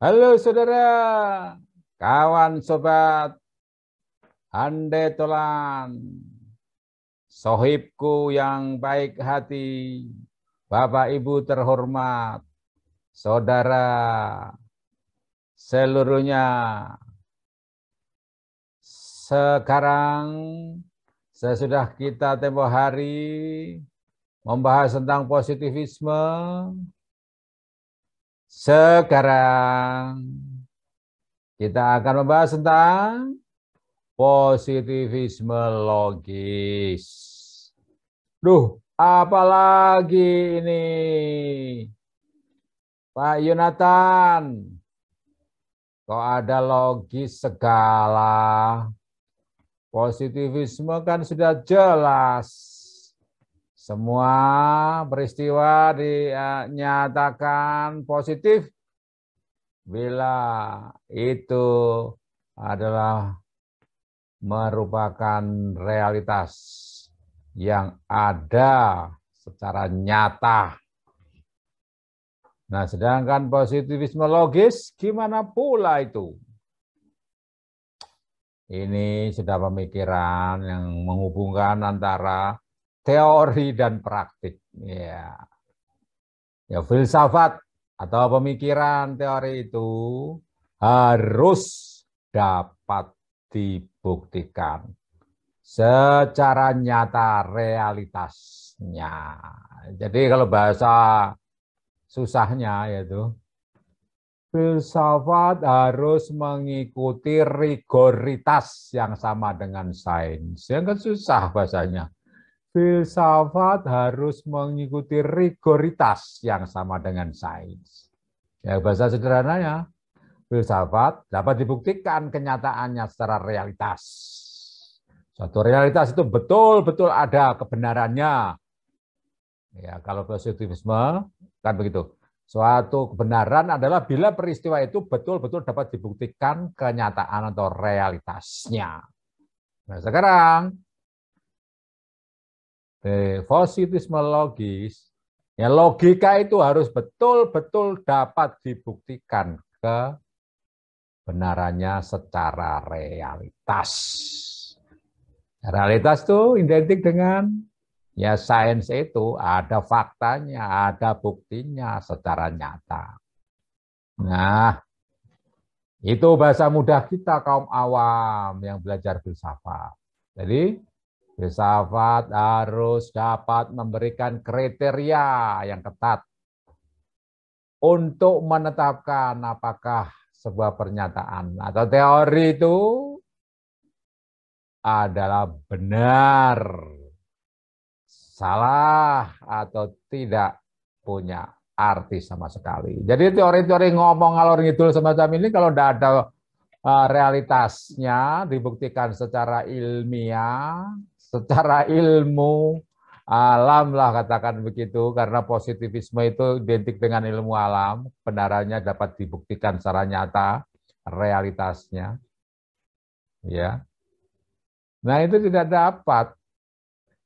Halo saudara, kawan sobat, ande tolan, sohibku yang baik hati, Bapak Ibu terhormat, saudara seluruhnya. Sekarang sesudah kita tempo hari membahas tentang positivisme, sekarang kita akan membahas tentang positivisme logis. Duh, apalagi ini? Pak Yonatan, kok ada logis segala? Positivisme kan sudah jelas. Semua peristiwa dinyatakan positif bila itu adalah merupakan realitas yang ada secara nyata. Nah, sedangkan positivisme logis, gimana pula itu? Ini sudah pemikiran yang menghubungkan antara teori dan praktik. Ya. Ya, filsafat atau pemikiran teori itu harus dapat dibuktikan secara nyata realitasnya. Jadi kalau bahasa susahnya yaitu filsafat harus mengikuti rigoritas yang sama dengan sains. Yang kan susah bahasanya filsafat harus mengikuti rigoritas yang sama dengan sains. Ya, bahasa sederhananya, filsafat dapat dibuktikan kenyataannya secara realitas. Suatu realitas itu betul-betul ada kebenarannya. Ya, kalau positivisme kan begitu. Suatu kebenaran adalah bila peristiwa itu betul-betul dapat dibuktikan kenyataan atau realitasnya. Nah, sekarang depositisme logis, ya logika itu harus betul-betul dapat dibuktikan kebenarannya secara realitas. Realitas itu identik dengan ya sains itu ada faktanya, ada buktinya secara nyata. Nah, itu bahasa mudah kita kaum awam yang belajar filsafat. Jadi Filsafat harus dapat memberikan kriteria yang ketat untuk menetapkan apakah sebuah pernyataan atau teori itu adalah benar, salah, atau tidak punya arti sama sekali. Jadi teori-teori ngomong ngalor ngidul semacam ini kalau tidak ada eh, realitasnya dibuktikan secara ilmiah, secara ilmu alam lah katakan begitu karena positivisme itu identik dengan ilmu alam benarannya dapat dibuktikan secara nyata realitasnya ya nah itu tidak dapat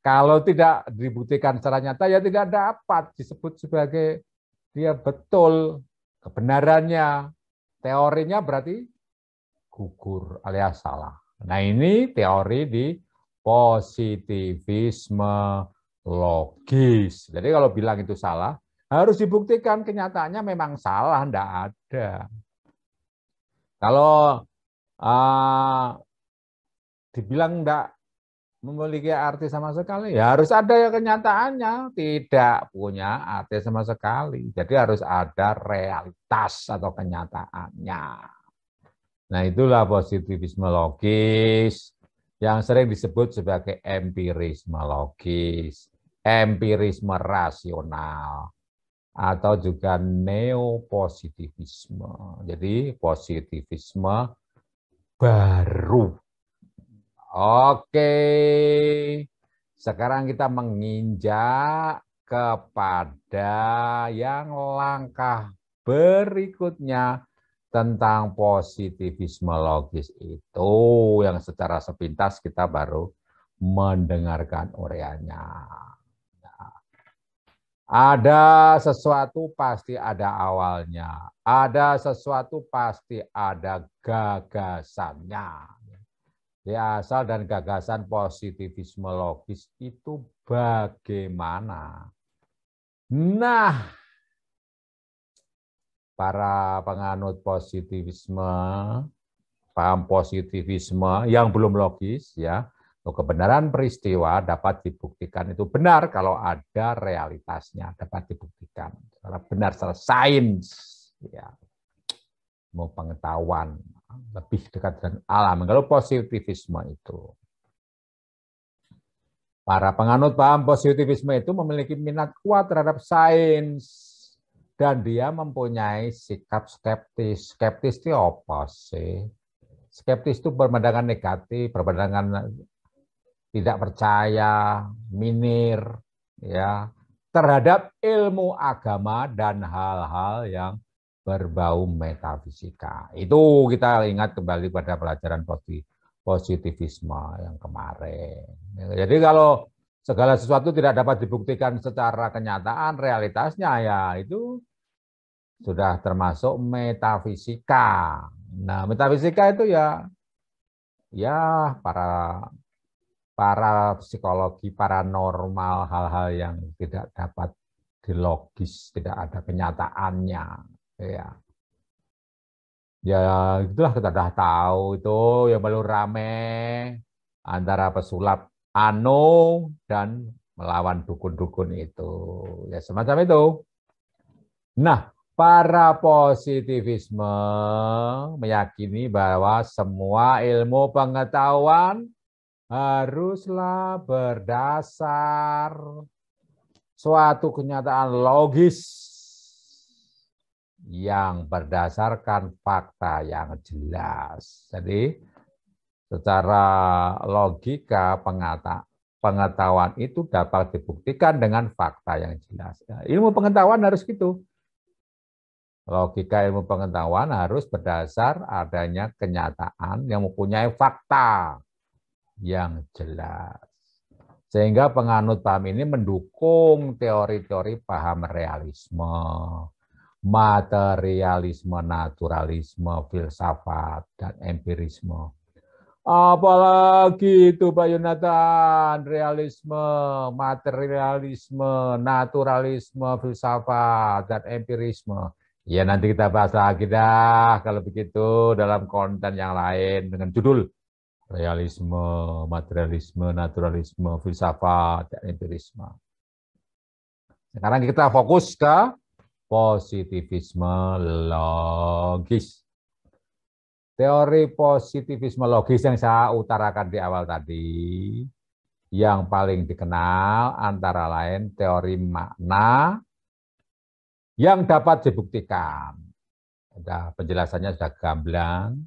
kalau tidak dibuktikan secara nyata ya tidak dapat disebut sebagai dia betul kebenarannya teorinya berarti gugur alias salah nah ini teori di positivisme logis. Jadi kalau bilang itu salah, harus dibuktikan kenyataannya memang salah, tidak ada. Kalau uh, dibilang tidak memiliki arti sama sekali, ya harus ada ya kenyataannya, tidak punya arti sama sekali. Jadi harus ada realitas atau kenyataannya. Nah itulah positivisme logis, yang sering disebut sebagai empirisme logis, empirisme rasional, atau juga neopositivisme. Jadi positivisme baru. Oke, sekarang kita menginjak kepada yang langkah berikutnya, tentang positivisme logis itu yang secara sepintas kita baru mendengarkan ureanya. ada sesuatu pasti ada awalnya, ada sesuatu pasti ada gagasannya. Ya, asal dan gagasan positivisme logis itu bagaimana? Nah, para penganut positivisme, paham positivisme yang belum logis ya, kebenaran peristiwa dapat dibuktikan itu benar kalau ada realitasnya dapat dibuktikan secara benar secara sains ya mau pengetahuan lebih dekat dengan alam kalau positivisme itu para penganut paham positivisme itu memiliki minat kuat terhadap sains dan dia mempunyai sikap skeptis. Skeptis itu apa sih? Skeptis itu berpandangan negatif, berpandangan tidak percaya, minir, ya terhadap ilmu agama dan hal-hal yang berbau metafisika. Itu kita ingat kembali pada pelajaran positivisme yang kemarin. Jadi kalau segala sesuatu tidak dapat dibuktikan secara kenyataan realitasnya ya itu sudah termasuk metafisika. Nah, metafisika itu ya ya para para psikologi paranormal hal-hal yang tidak dapat dilogis, tidak ada kenyataannya, ya. Ya, itulah kita sudah tahu itu yang baru rame antara pesulap ano dan melawan dukun-dukun itu. Ya semacam itu. Nah, para positivisme meyakini bahwa semua ilmu pengetahuan haruslah berdasar suatu kenyataan logis yang berdasarkan fakta yang jelas. Jadi secara logika pengata, pengetahuan itu dapat dibuktikan dengan fakta yang jelas. Ya, ilmu pengetahuan harus gitu. Logika ilmu pengetahuan harus berdasar adanya kenyataan yang mempunyai fakta yang jelas. Sehingga penganut paham ini mendukung teori-teori paham realisme, materialisme, naturalisme, filsafat, dan empirisme Apalagi itu Pak Yonatan, realisme, materialisme, naturalisme, filsafat, dan empirisme. Ya nanti kita bahas lagi dah kalau begitu dalam konten yang lain dengan judul realisme, materialisme, naturalisme, filsafat, dan empirisme. Sekarang kita fokus ke positivisme logis. Teori positivisme logis yang saya utarakan di awal tadi, yang paling dikenal antara lain teori makna yang dapat dibuktikan. Ada penjelasannya sudah gamblang.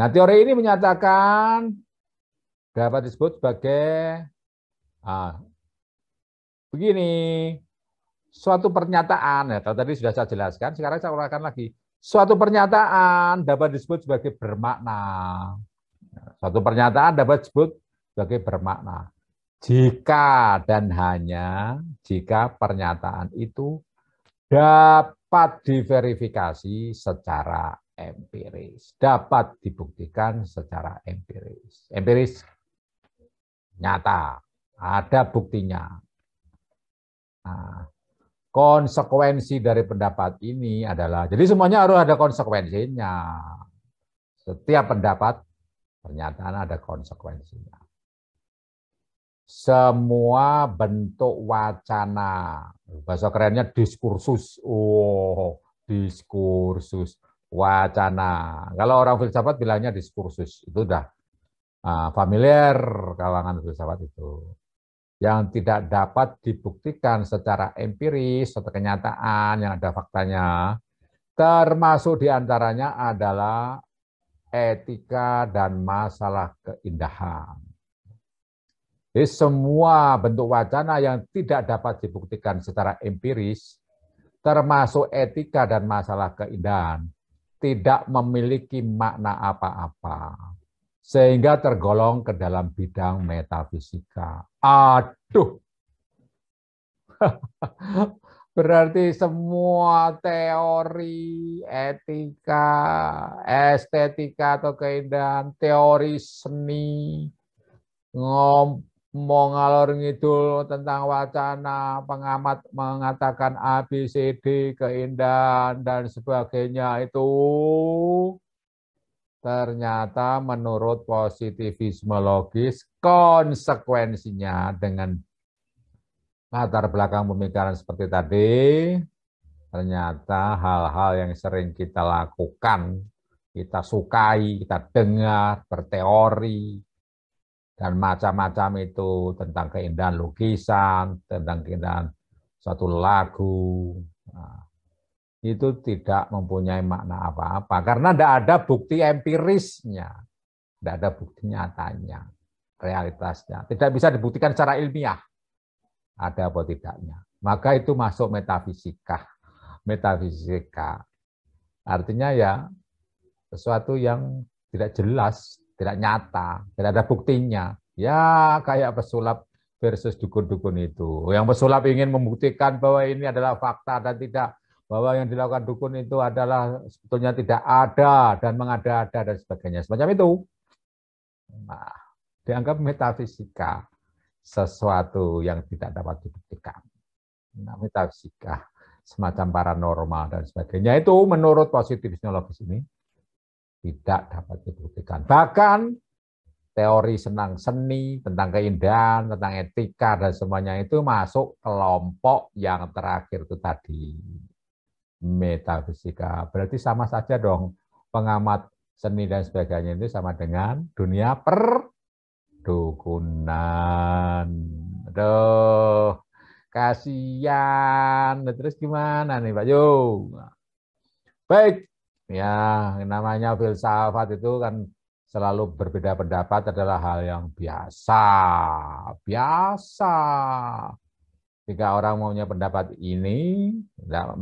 Nah, teori ini menyatakan dapat disebut sebagai ah, begini, suatu pernyataan. Ya, kalau tadi sudah saya jelaskan, sekarang saya ulangkan lagi Suatu pernyataan dapat disebut sebagai bermakna. Suatu pernyataan dapat disebut sebagai bermakna. Jika dan hanya jika pernyataan itu dapat diverifikasi secara empiris, dapat dibuktikan secara empiris. Empiris nyata, ada buktinya. Nah, Konsekuensi dari pendapat ini adalah, jadi semuanya harus ada konsekuensinya. Setiap pendapat, pernyataan ada konsekuensinya. Semua bentuk wacana, bahasa kerennya diskursus. Oh, diskursus wacana. Kalau orang filsafat bilangnya diskursus, itu udah ah, familiar kalangan filsafat itu yang tidak dapat dibuktikan secara empiris atau kenyataan yang ada faktanya, termasuk diantaranya adalah etika dan masalah keindahan. Jadi semua bentuk wacana yang tidak dapat dibuktikan secara empiris, termasuk etika dan masalah keindahan, tidak memiliki makna apa-apa sehingga tergolong ke dalam bidang metafisika. Aduh. Berarti semua teori etika, estetika atau keindahan, teori seni, ngomong ngalor ngidul tentang wacana, pengamat mengatakan ABCD keindahan, dan sebagainya itu Ternyata menurut positivisme logis, konsekuensinya dengan latar belakang pemikiran seperti tadi, ternyata hal-hal yang sering kita lakukan, kita sukai, kita dengar, berteori, dan macam-macam itu tentang keindahan lukisan, tentang keindahan suatu lagu, itu tidak mempunyai makna apa-apa karena tidak ada bukti empirisnya, tidak ada bukti nyatanya, realitasnya, tidak bisa dibuktikan secara ilmiah ada atau tidaknya. Maka itu masuk metafisika, metafisika. Artinya ya sesuatu yang tidak jelas, tidak nyata, tidak ada buktinya. Ya kayak pesulap versus dukun-dukun itu. Yang pesulap ingin membuktikan bahwa ini adalah fakta dan tidak bahwa yang dilakukan dukun itu adalah sebetulnya tidak ada dan mengada-ada dan sebagainya. Semacam itu. Nah, dianggap metafisika sesuatu yang tidak dapat dibuktikan. Nah, metafisika semacam paranormal dan sebagainya itu menurut positivisme logis ini tidak dapat dibuktikan. Bahkan teori senang seni, tentang keindahan, tentang etika dan semuanya itu masuk kelompok yang terakhir itu tadi metafisika. Berarti sama saja dong pengamat seni dan sebagainya itu sama dengan dunia perdukunan. Aduh, kasihan. Terus gimana nih Pak Jo? Baik, ya namanya filsafat itu kan selalu berbeda pendapat adalah hal yang biasa. Biasa. Jika orang maunya pendapat ini, nah,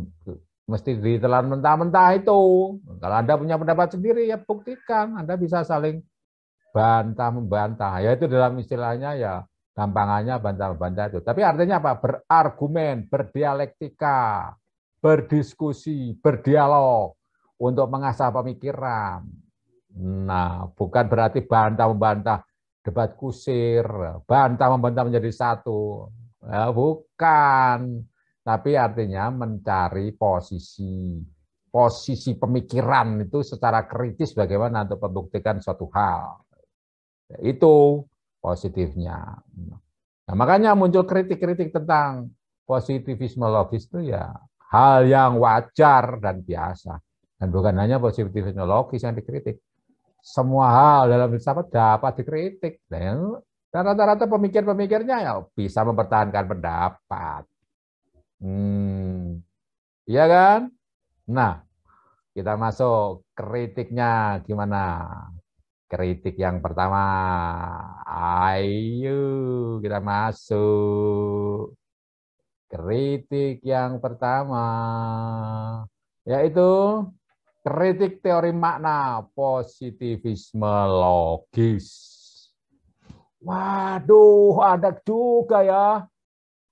mesti ditelan mentah-mentah itu. Kalau Anda punya pendapat sendiri, ya buktikan. Anda bisa saling bantah-membantah. Ya itu dalam istilahnya ya gampangannya bantah-membantah itu. Tapi artinya apa? Berargumen, berdialektika, berdiskusi, berdialog untuk mengasah pemikiran. Nah, bukan berarti bantah-membantah debat kusir, bantah-membantah menjadi satu. Ya, bukan tapi artinya mencari posisi posisi pemikiran itu secara kritis bagaimana untuk membuktikan suatu hal. Ya, itu positifnya. Nah, makanya muncul kritik-kritik tentang positivisme logis itu ya hal yang wajar dan biasa. Dan bukan hanya positivisme logis yang dikritik. Semua hal dalam filsafat dapat dikritik. Dan rata-rata pemikir-pemikirnya ya bisa mempertahankan pendapat. Hmm, iya kan? Nah, kita masuk kritiknya gimana? Kritik yang pertama, ayo kita masuk. Kritik yang pertama, yaitu kritik teori makna positivisme logis. Waduh, ada juga ya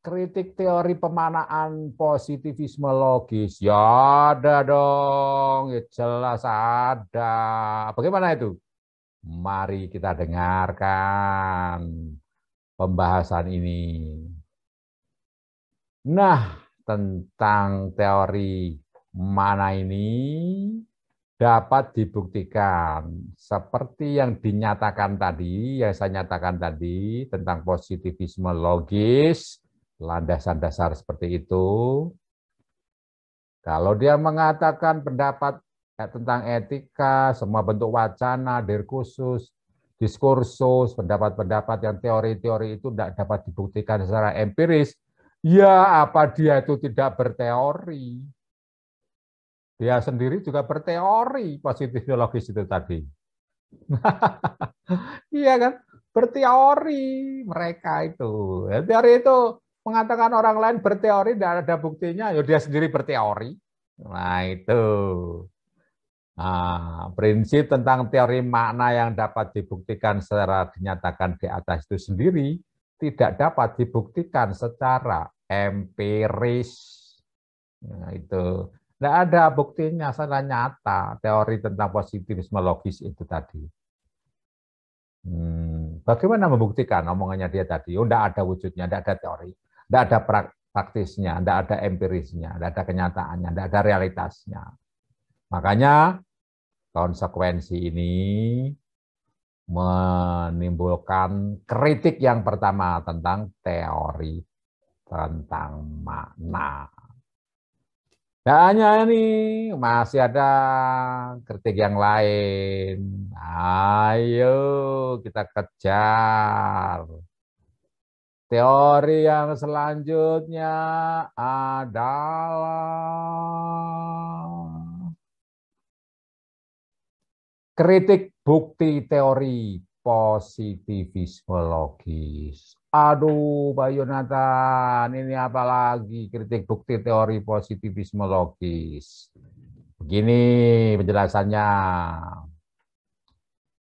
kritik teori pemanaan positivisme logis. Ya ada dong, ya jelas ada. Bagaimana itu? Mari kita dengarkan pembahasan ini. Nah, tentang teori mana ini dapat dibuktikan seperti yang dinyatakan tadi, yang saya nyatakan tadi tentang positivisme logis, landasan dasar seperti itu, kalau dia mengatakan pendapat eh, tentang etika, semua bentuk wacana, dirkusus, diskursus, pendapat-pendapat yang teori-teori itu tidak dapat dibuktikan secara empiris, ya apa dia itu tidak berteori? Dia sendiri juga berteori ideologis itu tadi. iya kan? Berteori mereka itu. Ya, teori itu mengatakan orang lain berteori tidak ada buktinya, ya dia sendiri berteori. Nah itu. Nah, prinsip tentang teori makna yang dapat dibuktikan secara dinyatakan di atas itu sendiri tidak dapat dibuktikan secara empiris. Nah, itu tidak ada buktinya secara nyata teori tentang positivisme logis itu tadi. Hmm, bagaimana membuktikan omongannya dia tadi? Oh, tidak ada wujudnya, tidak ada teori. Tidak ada praktisnya, tidak ada empirisnya, tidak ada kenyataannya, tidak ada realitasnya. Makanya konsekuensi ini menimbulkan kritik yang pertama tentang teori tentang makna. Hanya ini masih ada kritik yang lain. Ayo kita kejar Teori yang selanjutnya adalah kritik bukti teori positivisme logis. Aduh, Pak Yonatan, ini apa lagi kritik bukti teori positivisme logis? Begini penjelasannya.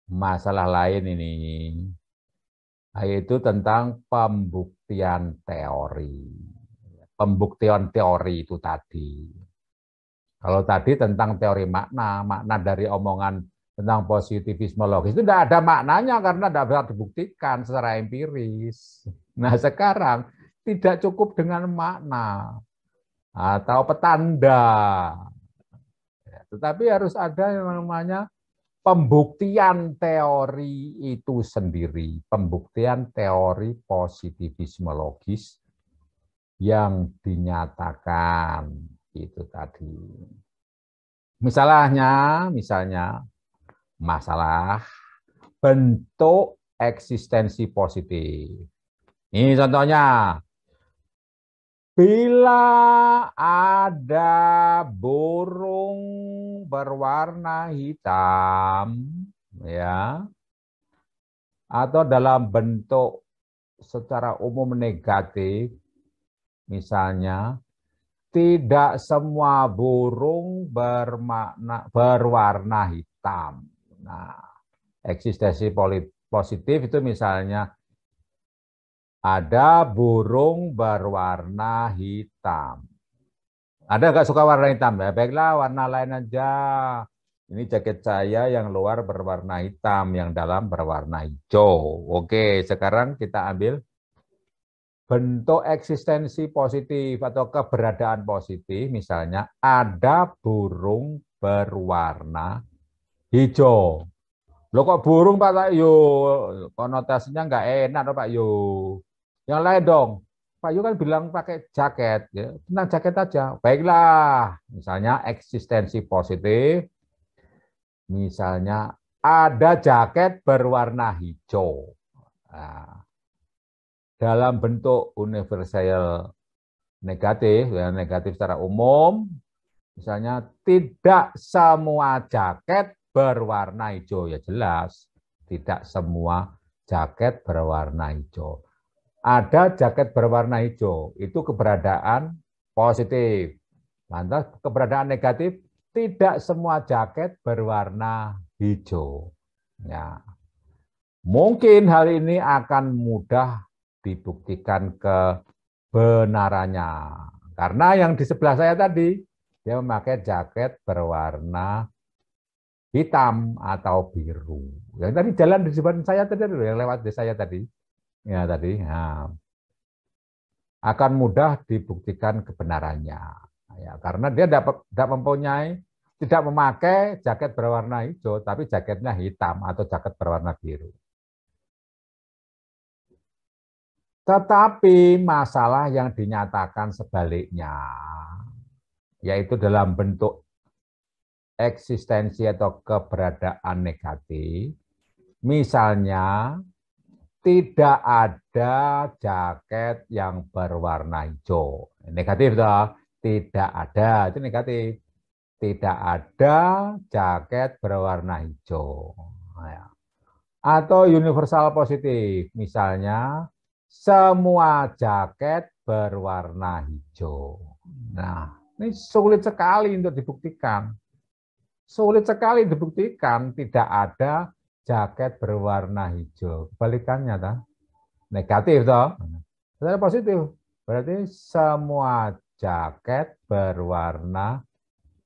Masalah lain ini yaitu tentang pembuktian teori. Pembuktian teori itu tadi. Kalau tadi tentang teori makna, makna dari omongan tentang positivisme logis itu tidak ada maknanya karena tidak bisa dibuktikan secara empiris. Nah sekarang tidak cukup dengan makna atau petanda, ya, tetapi harus ada yang namanya pembuktian teori itu sendiri, pembuktian teori positivisme logis yang dinyatakan itu tadi. Misalnya, misalnya masalah bentuk eksistensi positif. Ini contohnya, Bila ada burung berwarna hitam ya atau dalam bentuk secara umum negatif misalnya tidak semua burung bermakna berwarna hitam. Nah, eksistensi positif itu misalnya ada burung berwarna hitam. Ada nggak suka warna hitam? Ya, baiklah, warna lain aja. Ini jaket saya yang luar berwarna hitam, yang dalam berwarna hijau. Oke, sekarang kita ambil bentuk eksistensi positif atau keberadaan positif. Misalnya ada burung berwarna hijau. Loh kok burung Pak Yo? Konotasinya nggak enak Pak Yo. Yang lain dong. Pak Yu kan bilang pakai jaket, ya. tenang jaket aja. Baiklah, misalnya eksistensi positif, misalnya ada jaket berwarna hijau. Nah, dalam bentuk universal negatif, ya, negatif secara umum, misalnya tidak semua jaket berwarna hijau, ya jelas, tidak semua jaket berwarna hijau. Ada jaket berwarna hijau, itu keberadaan positif. Lantas keberadaan negatif, tidak semua jaket berwarna hijau. Ya. Mungkin hal ini akan mudah dibuktikan kebenarannya. Karena yang di sebelah saya tadi, dia memakai jaket berwarna hitam atau biru. Yang tadi jalan di depan saya tadi, yang lewat di saya tadi ya tadi ya, akan mudah dibuktikan kebenarannya ya karena dia dapat tidak mempunyai tidak memakai jaket berwarna hijau tapi jaketnya hitam atau jaket berwarna biru tetapi masalah yang dinyatakan sebaliknya yaitu dalam bentuk eksistensi atau keberadaan negatif misalnya tidak ada jaket yang berwarna hijau. Negatif toh? Tidak ada, itu negatif. Tidak ada jaket berwarna hijau. Ya. Atau universal positif, misalnya semua jaket berwarna hijau. Nah, ini sulit sekali untuk dibuktikan. Sulit sekali dibuktikan tidak ada jaket berwarna hijau. Kebalikannya, ta? negatif. Toh? Secara positif, berarti semua jaket berwarna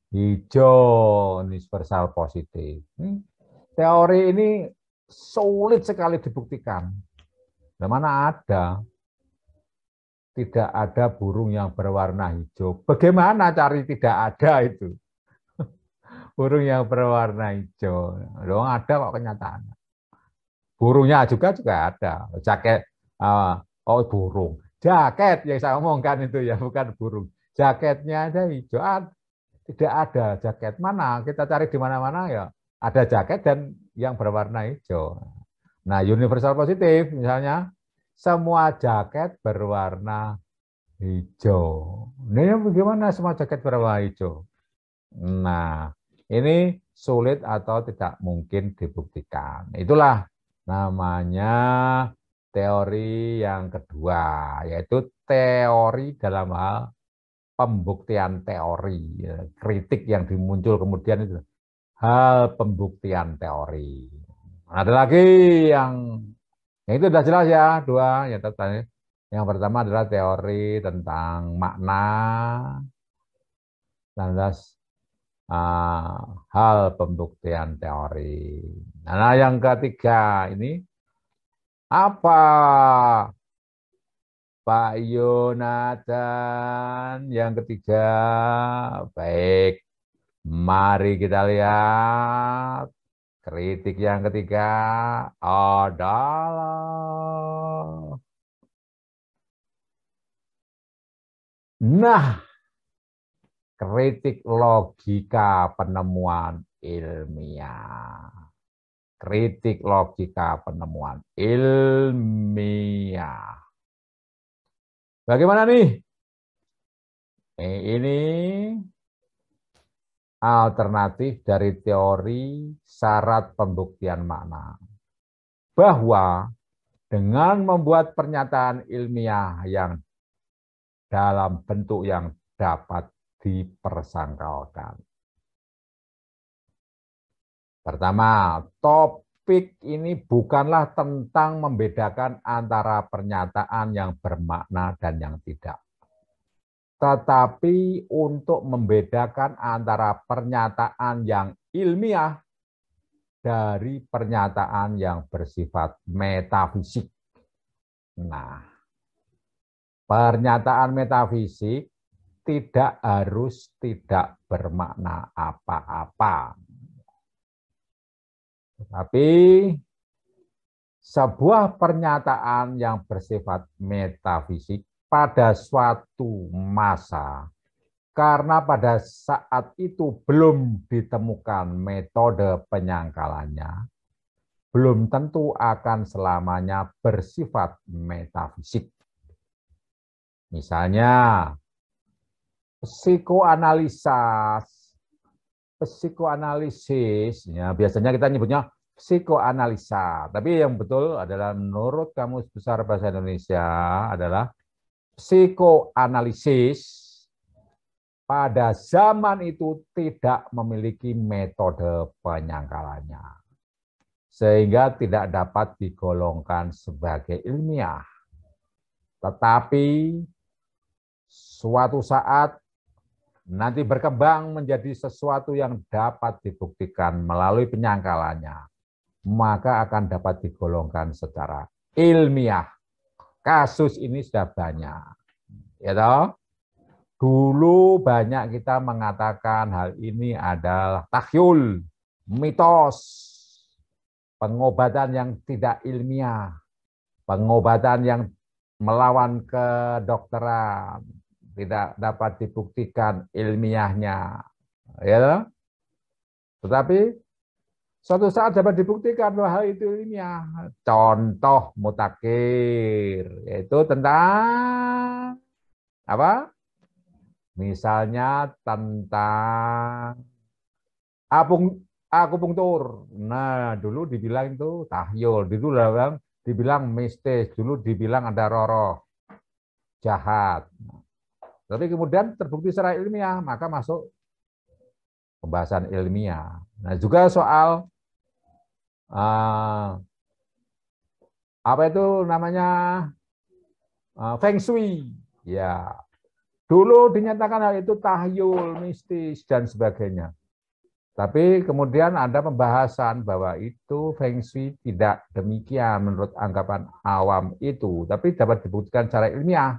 hijau universal positif. teori ini sulit sekali dibuktikan. Nah, ada? Tidak ada burung yang berwarna hijau. Bagaimana cari tidak ada itu? burung yang berwarna hijau. Loh, ada kok kenyataan. Burungnya juga juga ada. Jaket, uh, oh burung. Jaket yang saya omongkan itu ya, bukan burung. Jaketnya ada hijau, tidak ada jaket mana. Kita cari di mana-mana ya. Ada jaket dan yang berwarna hijau. Nah, universal positif misalnya, semua jaket berwarna hijau. Ini bagaimana semua jaket berwarna hijau? Nah, ini sulit atau tidak mungkin dibuktikan. Itulah namanya teori yang kedua, yaitu teori dalam hal pembuktian teori, kritik yang dimuncul kemudian itu hal pembuktian teori. Ada lagi yang, yang itu sudah jelas ya dua, Yang, tadi yang pertama adalah teori tentang makna, lantas uh, hal pembuktian teori. Nah, yang ketiga ini apa Pak Yonatan yang ketiga? Baik, mari kita lihat kritik yang ketiga adalah Nah, kritik logika penemuan ilmiah. Kritik logika penemuan ilmiah. Bagaimana nih? Eh, ini alternatif dari teori syarat pembuktian makna. Bahwa dengan membuat pernyataan ilmiah yang dalam bentuk yang dapat dipersangkalkan. Pertama, topik ini bukanlah tentang membedakan antara pernyataan yang bermakna dan yang tidak. Tetapi untuk membedakan antara pernyataan yang ilmiah dari pernyataan yang bersifat metafisik. Nah, pernyataan metafisik tidak harus tidak bermakna apa-apa. tapi sebuah pernyataan yang bersifat metafisik pada suatu masa karena pada saat itu belum ditemukan metode penyangkalannya, belum tentu akan selamanya bersifat metafisik. Misalnya, psikoanalisa psikoanalisis ya biasanya kita nyebutnya psikoanalisa tapi yang betul adalah menurut kamus besar bahasa Indonesia adalah psikoanalisis pada zaman itu tidak memiliki metode penyangkalannya sehingga tidak dapat digolongkan sebagai ilmiah tetapi suatu saat nanti berkembang menjadi sesuatu yang dapat dibuktikan melalui penyangkalannya, maka akan dapat digolongkan secara ilmiah. Kasus ini sudah banyak. Ya toh? Dulu banyak kita mengatakan hal ini adalah takyul, mitos, pengobatan yang tidak ilmiah, pengobatan yang melawan kedokteran, tidak dapat dibuktikan ilmiahnya. Ya. Tetapi suatu saat dapat dibuktikan bahwa hal itu ilmiah. Contoh mutakhir yaitu tentang apa? Misalnya tentang apung akupunktur. Nah, dulu dibilang itu tahyul, dulu dibilang, dibilang mistis, dulu dibilang ada roroh jahat. Tapi kemudian terbukti secara ilmiah, maka masuk pembahasan ilmiah. Nah, juga soal uh, apa itu namanya uh, feng shui. Ya, dulu dinyatakan hal itu tahyul, mistis dan sebagainya. Tapi kemudian ada pembahasan bahwa itu feng shui tidak demikian menurut anggapan awam itu, tapi dapat dibuktikan secara ilmiah.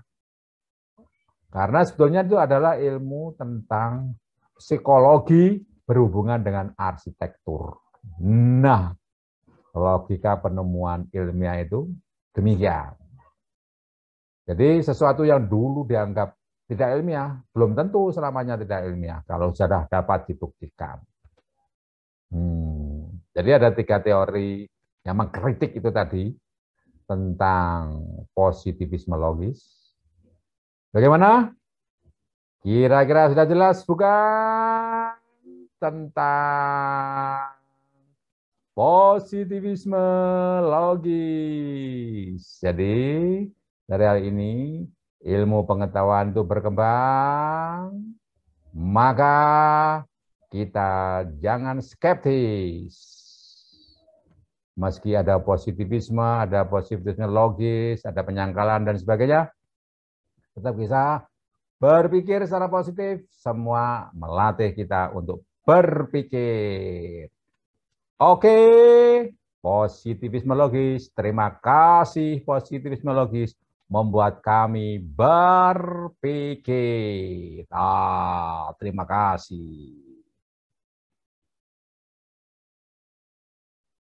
Karena sebetulnya itu adalah ilmu tentang psikologi berhubungan dengan arsitektur. Nah, logika penemuan ilmiah itu demikian. Jadi sesuatu yang dulu dianggap tidak ilmiah, belum tentu selamanya tidak ilmiah kalau sudah dapat dibuktikan. Hmm. Jadi ada tiga teori yang mengkritik itu tadi tentang positivisme logis, Bagaimana? Kira-kira sudah jelas bukan tentang positivisme logis. Jadi dari hal ini ilmu pengetahuan itu berkembang, maka kita jangan skeptis. Meski ada positivisme, ada positivisme logis, ada penyangkalan dan sebagainya, Tetap bisa berpikir secara positif, semua melatih kita untuk berpikir. Oke, positivisme logis. Terima kasih positivisme logis membuat kami berpikir. Ah, terima kasih.